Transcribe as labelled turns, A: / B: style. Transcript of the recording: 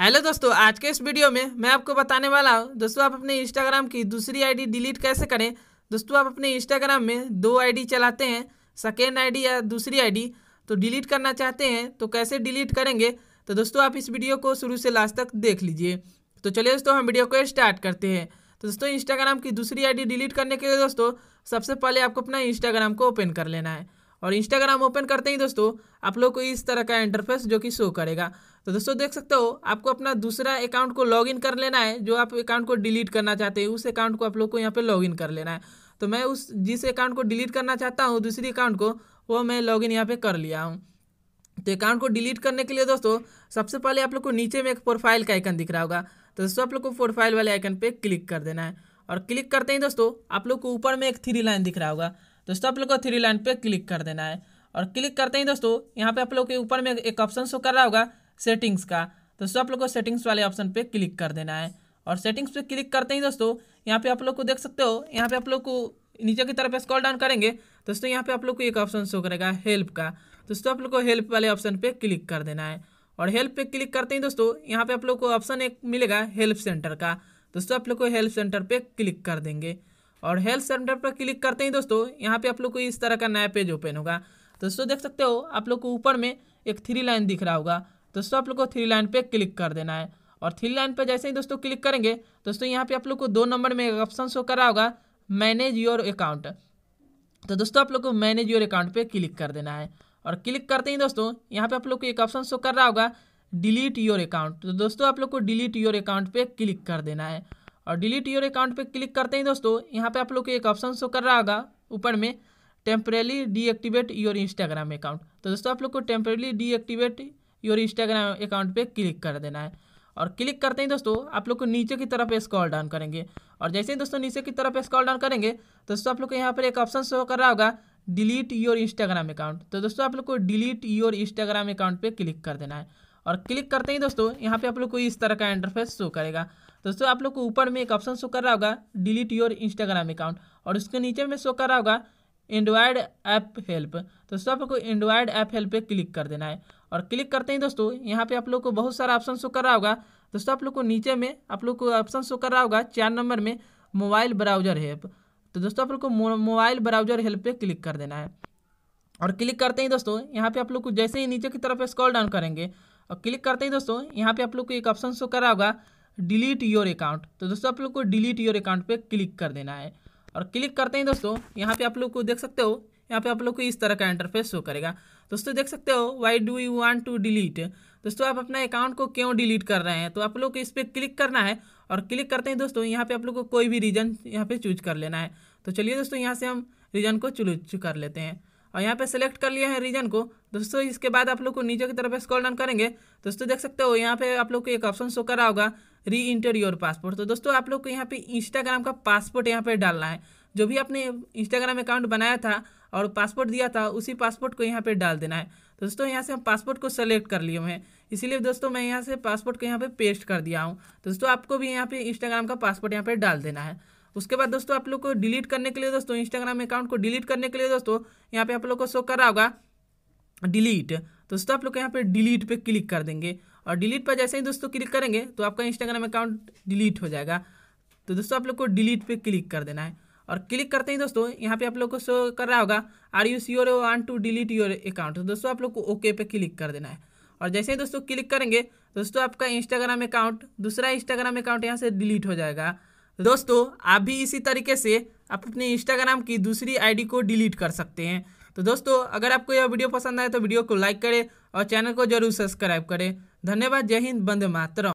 A: hello दोस्तों आज के इस वीडियो में मैं आपको बताने वाला हूँ दोस्तों आप अपने इंस्टाग्राम की दूसरी आईडी डिलीट कैसे करें दोस्तों आप अपने इंस्टाग्राम में दो आईडी चलाते हैं सेकेंड आईडी या दूसरी आईडी तो डिलीट करना चाहते हैं तो कैसे डिलीट करेंगे तो दोस्तों आप इस वीडियो को शुरू से लास्ट तक देख लीजिए तो चलिए दोस्तों हम वीडियो को स्टार्ट करते हैं तो दोस्तों इंस्टाग्राम की दूसरी आई डिलीट करने के लिए दोस्तों सबसे पहले आपको अपना इंस्टाग्राम को ओपन कर लेना है और इंस्टाग्राम ओपन करते ही दोस्तों आप लोग को इस तरह का इंटरफेस जो कि शो करेगा तो दोस्तों देख सकते हो आपको अपना दूसरा अकाउंट को लॉग कर लेना है जो आप अकाउंट को डिलीट करना चाहते हैं उस अकाउंट को आप लोग को यहाँ पे लॉग कर लेना है तो मैं उस जिस अकाउंट को डिलीट करना चाहता हूँ दूसरी अकाउंट को वो मैं लॉग इन यहाँ पे कर लिया हूँ तो अकाउंट को डिलीट करने के लिए दोस्तों सबसे पहले आप लोग को नीचे में एक प्रोफाइल का आइकन दिख रहा होगा तो दोस्तों आप लोग को प्रोफाइल वाले आइकन पर क्लिक कर देना है और क्लिक करते ही दोस्तों आप लोग को ऊपर में एक थ्री लाइन दिख रहा होगा दोस्तों आप लोग को थ्री लाइन पे क्लिक कर देना है और क्लिक करते ही दोस्तों यहाँ पे आप लोग के ऊपर में एक ऑप्शन शो कर रहा होगा सेटिंग्स का दोस्तों आप लोग को सेटिंग्स वाले ऑप्शन पे क्लिक कर देना है और सेटिंग्स पे क्लिक करते ही दोस्तों यहाँ पे आप लोग को देख सकते हो यहाँ पे आप लोग को नीचे की तरफ स्क्रॉल डाउन करेंगे दोस्तों यहाँ पे आप लोग को एक ऑप्शन शो करेगा हेल्प का दोस्तों आप लोग को हेल्प वाले ऑप्शन पे क्लिक कर देना है और हेल्प पे क्लिक करते ही दोस्तों यहाँ पे आप लोग को ऑप्शन एक मिलेगा हेल्प सेंटर का दोस्तों आप लोग को हेल्प सेंटर पे क्लिक कर देंगे और हेल्थ सेंटर पर क्लिक करते ही दोस्तों यहाँ पे आप लोग को इस तरह का नया पेज ओपन होगा दोस्तों देख सकते हो आप लोग को ऊपर में एक थ्री लाइन दिख रहा होगा दोस्तों आप लोग को थ्री लाइन पे क्लिक कर देना है और थ्री लाइन पर जैसे ही दोस्तों क्लिक करेंगे दोस्तों यहाँ पे आप लोग को दो नंबर में एक ऑप्शन शो करा होगा मैनेज योर अकाउंट तो दोस्तों आप लोग को मैनेज योर अकाउंट पर क्लिक कर देना है और क्लिक करते ही दोस्तों यहाँ पे आप लोग को एक ऑप्शन शो कर रहा होगा डिलीट योर अकाउंट तो दोस्तों आप लोग को डिलीट योर अकाउंट पे क्लिक कर देना है और डिलीट योर अकाउंट पे क्लिक करते ही दोस्तों यहाँ पे आप लोग को एक ऑप्शन शो कर रहा होगा ऊपर में temporarily deactivate your Instagram account तो दोस्तों आप लोग को temporarily deactivate your Instagram account पे क्लिक कर देना है और क्लिक करते ही दोस्तों आप लोग को नीचे की तरफ स्कॉल डाउन करेंगे और जैसे ही दोस्तों नीचे की तरफ स्कॉल डाउन करेंगे दोस्तों आप लोग को यहाँ पर एक ऑप्शन शो कर रहा होगा डिलीट योर इंस्टाग्राम अकाउंट तो दोस्तों आप लोग को डिलीट योर इंस्टाग्राम अकाउंट पर क्लिक कर देना है और क्लिक करते ही दोस्तों यहाँ पे आप लोग को इस तरह का इंटरफेस शो करेगा दोस्तों आप लोग को ऊपर में एक ऑप्शन शो कर रहा होगा डिलीट योर इंस्टाग्राम अकाउंट और उसके नीचे में शो कर रहा होगा एंड्रॉयड ऐप हेल्प दोस्तों आप लोग को एंड्रॉयड ऐप हेल्प पे क्लिक कर देना है और क्लिक करते ही दोस्तों यहाँ पे आप लोग को बहुत सारा ऑप्शन शो कर रहा होगा दोस्तों आप लोग को नीचे में आप लोग को ऑप्शन शो कर रहा होगा चार नंबर में मोबाइल ब्राउजर हेल्प तो दोस्तों आप लोग को मोबाइल ब्राउजर हेल्प पे क्लिक कर देना है और क्लिक करते ही दोस्तों यहाँ पे आप लोग को जैसे ही नीचे की तरफ स्क्रॉल डाउन करेंगे और क्लिक करते ही दोस्तों यहाँ पे आप लोग को एक ऑप्शन शो करा होगा डिलीट योर अकाउंट तो दोस्तों आप लोग को डिलीट योर अकाउंट पे क्लिक कर देना है और क्लिक करते ही दोस्तों यहाँ पे आप लोग को देख सकते हो यहाँ पे आप लोग को इस तरह का इंटरफेस शो करेगा दोस्तों देख सकते हो why do you want to delete दोस्तों आप अपना अकाउंट को क्यों डिलीट कर रहे हैं तो आप लोग को इस पर क्लिक करना है और क्लिक करते हैं दोस्तों यहाँ पे आप लोग को कोई भी रीजन यहाँ पे चूज कर लेना है तो चलिए दोस्तों यहाँ से हम रीजन को चूज कर लेते हैं और यहाँ पे सेलेक्ट कर लिए हैं रीजन को दोस्तों इसके बाद आप लोग को नीचे की तरफ स्क्रॉल डाउन करेंगे दोस्तों देख सकते हो यहाँ पे आप लोग को एक ऑप्शन शो करा होगा री इंटर योर पासपोर्ट तो दोस्तों आप लोग को यहाँ पे इंस्टाग्राम का पासपोर्ट यहाँ पे डालना है जो भी आपने इंस्टाग्राम अकाउंट बनाया था और पासपोर्ट दिया था उसी पासपोर्ट को यहाँ पे डाल देना है तो दोस्तों यहाँ से हम पासपोर्ट को सेलेक्ट कर लिए हुए हैं इसीलिए दोस्तों मैं यहाँ से पासपोर्ट को यहाँ पे पेस्ट कर दिया हूँ दोस्तों आपको भी यहाँ पे इंस्टाग्राम का पासपोर्ट यहाँ पे डाल देना है उसके बाद दोस्तों आप लोग को डिलीट करने के लिए दोस्तों इंस्टाग्राम अकाउंट को डिलीट करने के लिए दोस्तों यहाँ पे आप लोग को शो कर रहा होगा डिलीट दोस्तों आप लोग यहाँ पे डिलीट पे क्लिक कर देंगे और डिलीट पर जैसे ही दोस्तों क्लिक करेंगे तो आपका इंस्टाग्राम अकाउंट डिलीट हो जाएगा तो दोस्तों आप लोग को डिलीट पे क्लिक कर देना है और क्लिक करते ही दोस्तों यहाँ पे आप लोग को शो कर रहा होगा are you sure want to delete your account दोस्तों आप लोग को ओके पे क्लिक कर देना है और जैसे ही दोस्तों क्लिक करेंगे दोस्तों आपका इंस्टाग्राम अकाउंट दूसरा इंस्टाग्राम अकाउंट यहाँ से डिलीट हो जाएगा दोस्तों आप भी इसी तरीके से आप अपने इंस्टाग्राम की दूसरी आईडी को डिलीट कर सकते हैं तो दोस्तों अगर आपको यह वीडियो पसंद आए तो वीडियो को लाइक करें और चैनल को जरूर सब्सक्राइब करें धन्यवाद जय हिंद बंद मातरम